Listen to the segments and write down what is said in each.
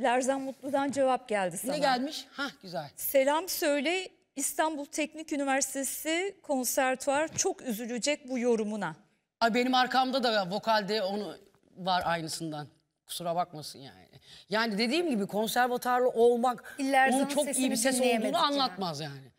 Lerzan Mutlu'dan cevap geldi sana. Ne gelmiş? Ha güzel. Selam söyle İstanbul Teknik Üniversitesi konservatuar çok üzülecek bu yorumuna. Ay benim arkamda da vokalde onu var aynısından. Kusura bakmasın yani. Yani dediğim gibi konservatuarlı olmak İller onun çok iyi bir ses olduğunu anlatmaz yani.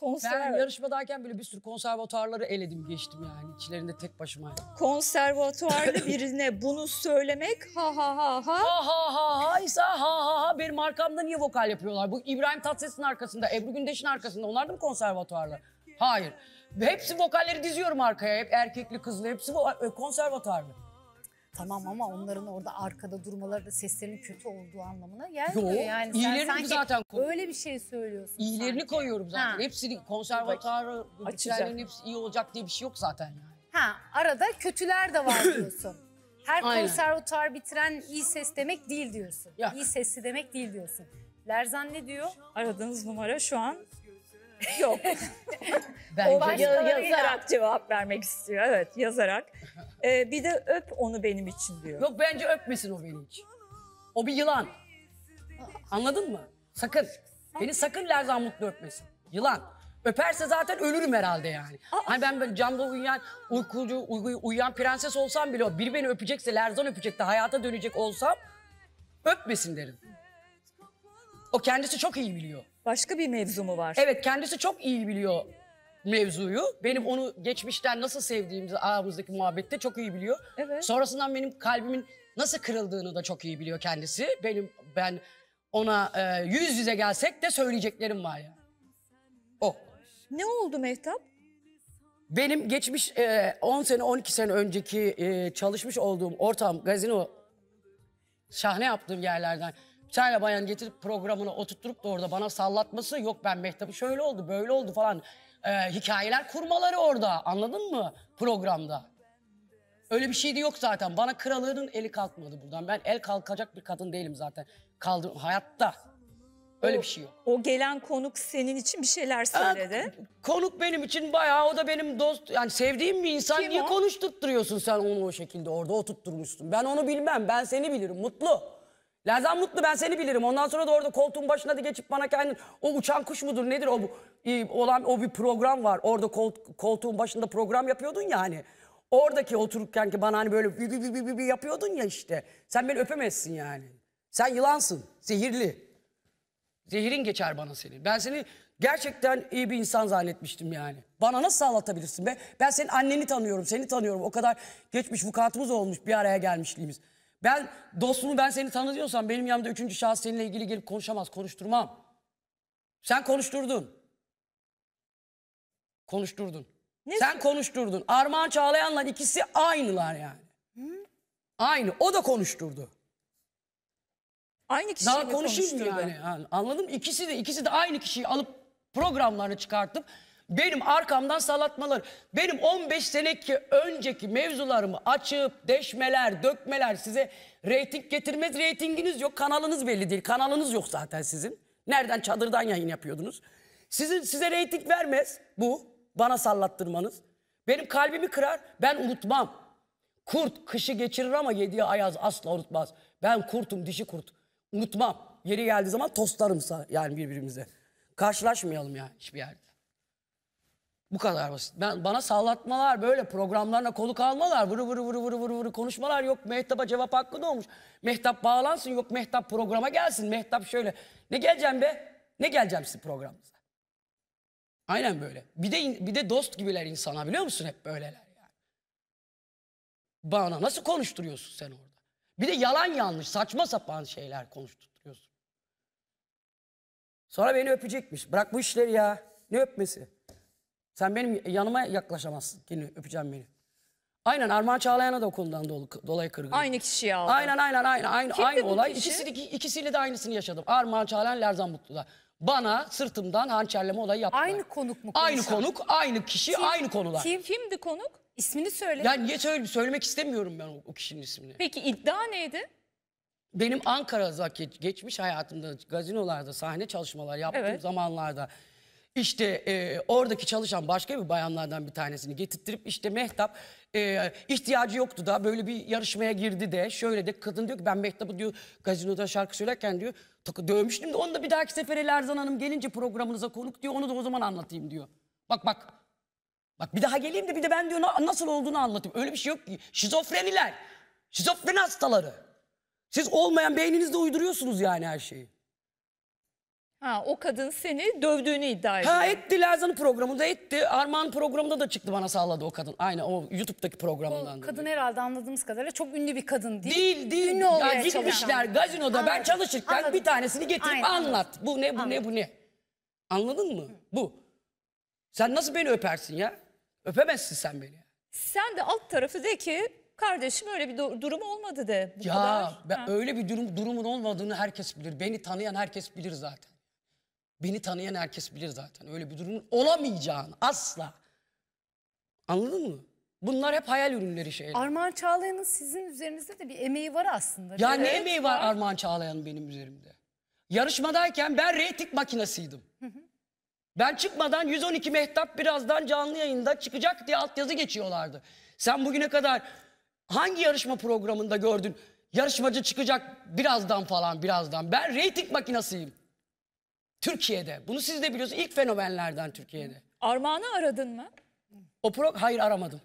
Konser... Ben yarışmadayken bile bir sürü konservatuarları eledim geçtim yani. içlerinde tek başıma. Konservatuarlı birine bunu söylemek ha ha ha ha. Ha ha ha ha ha ha ha. Benim arkamda niye vokal yapıyorlar? Bu İbrahim Tatlıses'in arkasında, Ebru Gündeş'in arkasında. Onlar da mı konservatuarlı? Hayır. Hepsi vokalleri diziyorum arkaya. Hep erkekli, kızlı. Hepsi e, konservatuarlı. Tamam ama onların orada arkada durmaları da seslerinin kötü olduğu anlamına gelmiyor. Yo, yani iyilerini sen zaten öyle bir şey söylüyorsun. İyilerini sanki. koyuyorum zaten. Ha. Hepsini konservatuar bütçelerinin hepsi iyi olacak diye bir şey yok zaten yani. Ha arada kötüler de var diyorsun. Her Aynen. konservatuar bitiren iyi ses demek değil diyorsun. Ya. İyi sesli demek değil diyorsun. Lerzan ne diyor? Aradığınız numara şu an Yok. Bence ya, yazarak cevap vermek istiyor. Evet yazarak. Ee, bir de öp onu benim için diyor. Yok bence öpmesin o benim için. O bir yılan. Anladın mı? Sakın. Beni sakın Lerzan Mutlu öpmesin. Yılan. Öperse zaten ölürüm herhalde yani. Hani ben böyle camda uyuyan, uykucu, uyuyan prenses olsam bile biri beni öpecekse, Lerzan öpecek de hayata dönecek olsam öpmesin derim. O kendisi çok iyi biliyor başka bir mevzu mu var? Evet kendisi çok iyi biliyor mevzuyu. Benim onu geçmişten nasıl sevdiğimizi aramızdaki muhabbette çok iyi biliyor. Evet. Sonrasından benim kalbimin nasıl kırıldığını da çok iyi biliyor kendisi. Benim ben ona e, yüz yüze gelsek de söyleyeceklerim var ya. O. Ne oldu Mehtap? Benim geçmiş e, 10 sene 12 sene önceki e, çalışmış olduğum ortam gazino şahane yaptığım yerlerden bir tane bayan getirip programına oturtturup da orada bana sallatması yok ben Mehtap'ı şöyle oldu böyle oldu falan e, hikayeler kurmaları orada anladın mı programda? Öyle bir şey de yok zaten. Bana kralının eli kalkmadı buradan. Ben el kalkacak bir kadın değilim zaten. Kaldım hayatta. Öyle o, bir şey yok. O gelen konuk senin için bir şeyler söyledi. Aa, konuk benim için bayağı o da benim dost yani sevdiğim bir insan. Kim Niye o? konuşturtturuyorsun sen onu o şekilde orada oturtturmuşsun. Ben onu bilmem. Ben seni bilirim. Mutlu. Lerzan Mutlu ben seni bilirim. Ondan sonra da orada koltuğun başına da geçip bana kendin o uçan kuş mudur nedir o bu, e, olan o bir program var. Orada kol, koltuğun başında program yapıyordun ya hani. Oradaki otururken ki bana hani böyle bi, bi, bi, bi, bi yapıyordun ya işte. Sen beni öpemezsin yani. Sen yılansın. Zehirli. Zehirin geçer bana seni. Ben seni gerçekten iyi bir insan zannetmiştim yani. Bana nasıl anlatabilirsin be? Ben senin anneni tanıyorum, seni tanıyorum. O kadar geçmiş vukuatımız olmuş bir araya gelmişliğimiz. Ben dostumu ben seni tanıyorsam benim yanımda üçüncü şahıs seninle ilgili gelip konuşamaz, konuşturmam. Sen konuşturdun. Konuşturdun. Ne? Sen konuşturdun. Armağan Çağlayan'la ikisi aynılar yani. Hı? Aynı. O da konuşturdu. Aynı kişiyi Daha konuşayım yani? yani? Anladın mı? İkisi de ikisi de aynı kişiyi alıp programlarını çıkartıp benim arkamdan salatmalar, benim 15 seneki önceki mevzularımı açıp deşmeler, dökmeler size reyting getirmez. Reytinginiz yok, kanalınız belli değil. Kanalınız yok zaten sizin. Nereden? Çadırdan yayın yapıyordunuz. Sizin size reyting vermez bu bana sallattırmanız. Benim kalbimi kırar, ben unutmam. Kurt kışı geçirir ama yediği ayaz asla unutmaz. Ben kurtum, dişi kurt. Unutmam. Yeri geldiği zaman tostlarımsa yani birbirimize. Karşılaşmayalım ya hiçbir yerde. Bu kadar basit. Ben, bana sallatmalar böyle programlarına koluk almalar. Vuru vuru vuru vuru vuru vuru konuşmalar. Yok Mehtap'a cevap hakkı da olmuş. Mehtap bağlansın. Yok Mehtap programa gelsin. Mehtap şöyle. Ne geleceğim be? Ne geleceğim sizin programınıza? Aynen böyle. Bir de bir de dost gibiler insana biliyor musun hep böyleler yani. Bana nasıl konuşturuyorsun sen orada? Bir de yalan yanlış saçma sapan şeyler konuşturuyorsun. Sonra beni öpecekmiş. Bırak bu işleri ya. Ne öpmesi? Sen benim yanıma yaklaşamazsın. Yine öpeceğim beni. Aynen Armağan Çağlayan'a da o dolayı kırgın. Aynı kişi ya. Aynen aynen aynen, aynı aynı olay. Kişi? İkisi, ikisiyle de aynısını yaşadım. Armağan Çağlayan Lerzan Mutlu'da. Bana sırtımdan hançerleme olayı yaptılar. Aynı konuk mu? Konuşan? Aynı konuk, aynı kişi, kim, aynı konular. Kim kimdi konuk? İsmini söyle. Ya niye söyle, söylemek istemiyorum ben o, o kişinin ismini. Peki iddia neydi? Benim Ankara'da geçmiş hayatımda gazinolarda sahne çalışmalar yaptığım evet. zamanlarda işte e, oradaki çalışan başka bir bayanlardan bir tanesini getirttirip işte Mehtap e, ihtiyacı yoktu da böyle bir yarışmaya girdi de şöyle de kadın diyor ki ben Mehtap'ı diyor gazinoda şarkı söylerken diyor dövmüştüm de onu da bir dahaki sefer El Hanım gelince programınıza konuk diyor onu da o zaman anlatayım diyor. Bak bak bak bir daha geleyim de bir de ben diyor nasıl olduğunu anlatayım öyle bir şey yok ki şizofreniler şizofreni hastaları siz olmayan beyninizde uyduruyorsunuz yani her şeyi. Ha, o kadın seni dövdüğünü iddia ediyor. Ha etti Lazan programında etti. Armağan programında da çıktı bana sağladı o kadın. Aynı o YouTube'daki programından. Bu kadın dedi. herhalde anladığımız kadarıyla çok ünlü bir kadın değil. Değil değil. Ünlü ya gitmişler çalışan. gazinoda Anladım. ben çalışırken Anladım. bir tanesini getirip Aynen. anlat. Bu ne bu Anladım. ne bu ne. Anladın mı? Hı. Bu. Sen nasıl beni öpersin ya? Öpemezsin sen beni. Sen de alt tarafı de ki kardeşim öyle bir durum olmadı de. Bu ya kadar. Ben öyle bir durum, durumun olmadığını herkes bilir. Beni tanıyan herkes bilir zaten. Beni tanıyan herkes bilir zaten. Öyle bir durumun olamayacağını asla. Anladın mı? Bunlar hep hayal ürünleri şeyler. Armağan Çağlayan'ın sizin üzerinizde de bir emeği var aslında. Ya ne emeği var Armağan Çağlayan'ın benim üzerimde? Yarışmadayken ben reyting makinasıydım. Ben çıkmadan 112 Mehtap birazdan canlı yayında çıkacak diye altyazı geçiyorlardı. Sen bugüne kadar hangi yarışma programında gördün? Yarışmacı çıkacak birazdan falan birazdan. Ben reyting makinasıyım. Türkiye'de. Bunu siz de biliyorsunuz. ilk fenomenlerden Türkiye'de. Armağan'ı aradın mı? O pro hayır aramadım.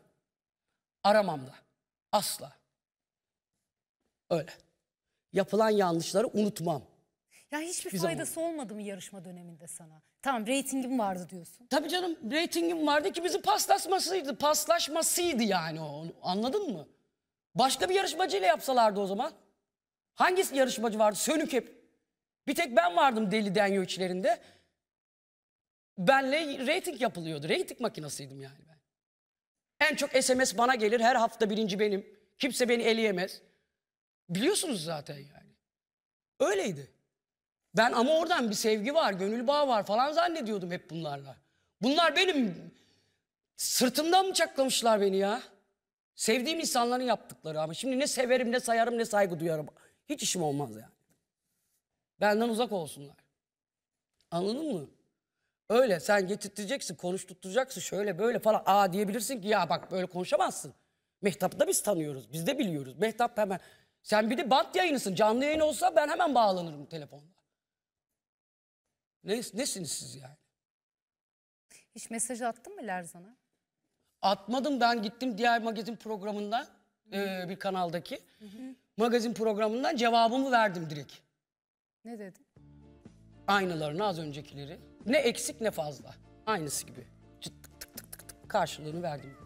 Aramam da. Asla. Öyle. Yapılan yanlışları unutmam. Ya hiçbir Hiçbir zaman. faydası olmadı mı yarışma döneminde sana? Tamam reytingim vardı diyorsun. Tabii canım reytingim vardı ki bizim paslaşmasıydı. Paslaşmasıydı yani o. Anladın mı? Başka bir yarışmacıyla yapsalardı o zaman. Hangisi yarışmacı vardı? Sönük hep. Bir tek ben vardım deli denyo içlerinde. Benle reyting yapılıyordu. Reyting makinasıydım yani ben. En çok SMS bana gelir. Her hafta birinci benim. Kimse beni eleyemez. Biliyorsunuz zaten yani. Öyleydi. Ben ama oradan bir sevgi var, gönül bağı var falan zannediyordum hep bunlarla. Bunlar benim sırtımdan mı çaklamışlar beni ya? Sevdiğim insanların yaptıkları ama şimdi ne severim, ne sayarım, ne saygı duyarım. Hiç işim olmaz yani. Benden uzak olsunlar. Anladın mı? Öyle sen getirteceksin, konuşturtacaksın şöyle böyle falan. Aa diyebilirsin ki ya bak böyle konuşamazsın. Mehtap'ı da biz tanıyoruz, biz de biliyoruz. Mehtap hemen... Sen bir de bat yayınısın. Canlı yayın olsa ben hemen bağlanırım telefonla. Ne, nesiniz siz yani? Hiç mesaj attın mı Lerzan'a? Atmadım ben gittim diğer magazin programından. Hı E, bir kanaldaki. Hı -hı. Magazin programından cevabımı verdim direkt. Ne dedim? Aynılarını az öncekileri. Ne eksik ne fazla. Aynısı gibi. Tık tık tık tık tık karşılığını verdim.